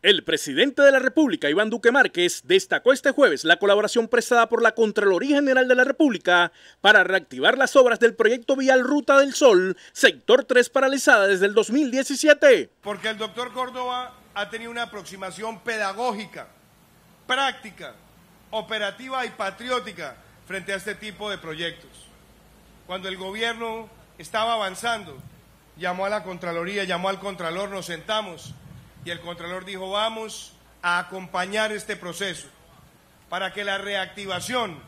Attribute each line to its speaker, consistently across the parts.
Speaker 1: El presidente de la República, Iván Duque Márquez, destacó este jueves la colaboración prestada por la Contraloría General de la República para reactivar las obras del proyecto vial Ruta del Sol, sector 3 paralizada desde el 2017.
Speaker 2: Porque el doctor Córdoba ha tenido una aproximación pedagógica, práctica, operativa y patriótica frente a este tipo de proyectos. Cuando el gobierno estaba avanzando, llamó a la Contraloría, llamó al Contralor, nos sentamos y el Contralor dijo, vamos a acompañar este proceso para que la reactivación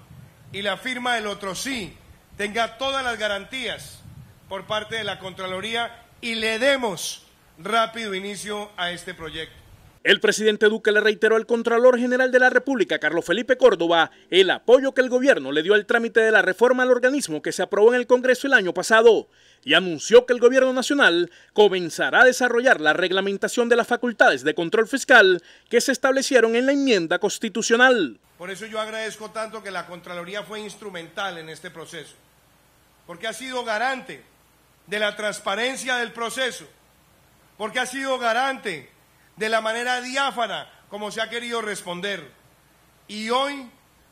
Speaker 2: y la firma del otro sí tenga todas las garantías por parte de la Contraloría y le demos rápido inicio a este proyecto.
Speaker 1: El presidente Duque le reiteró al Contralor General de la República, Carlos Felipe Córdoba, el apoyo que el gobierno le dio al trámite de la reforma al organismo que se aprobó en el Congreso el año pasado y anunció que el gobierno nacional comenzará a desarrollar la reglamentación de las facultades de control fiscal que se establecieron en la enmienda constitucional.
Speaker 2: Por eso yo agradezco tanto que la Contraloría fue instrumental en este proceso, porque ha sido garante de la transparencia del proceso, porque ha sido garante de la manera diáfana como se ha querido responder. Y hoy,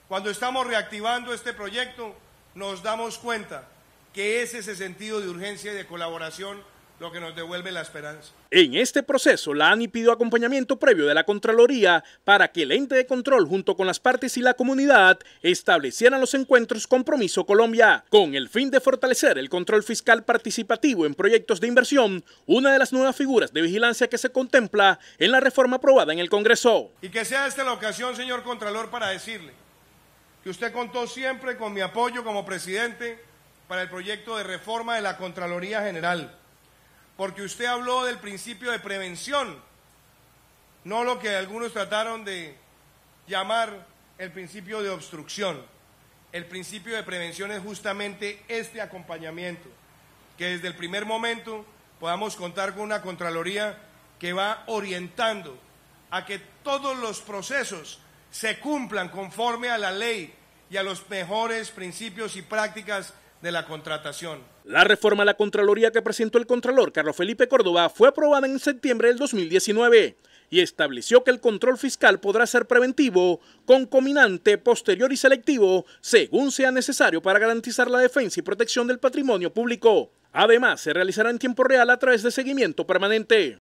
Speaker 2: cuando estamos reactivando este proyecto, nos damos cuenta que ese es ese sentido de urgencia y de colaboración lo que nos devuelve la esperanza.
Speaker 1: En este proceso, la ANI pidió acompañamiento previo de la Contraloría para que el ente de control, junto con las partes y la comunidad, establecieran los encuentros Compromiso Colombia, con el fin de fortalecer el control fiscal participativo en proyectos de inversión, una de las nuevas figuras de vigilancia que se contempla en la reforma
Speaker 2: aprobada en el Congreso. Y que sea esta la ocasión, señor Contralor, para decirle que usted contó siempre con mi apoyo como presidente para el proyecto de reforma de la Contraloría General porque usted habló del principio de prevención, no lo que algunos trataron de llamar el principio de obstrucción. El principio de prevención es justamente este acompañamiento, que desde el primer momento podamos contar con una Contraloría que va orientando a que todos los procesos se cumplan conforme a la ley y a los mejores principios y prácticas de la contratación.
Speaker 1: La reforma a la Contraloría que presentó el Contralor Carlos Felipe Córdoba fue aprobada en septiembre del 2019 y estableció que el control fiscal podrá ser preventivo, concominante, posterior y selectivo, según sea necesario para garantizar la defensa y protección del patrimonio público. Además, se realizará en tiempo real a través de seguimiento permanente.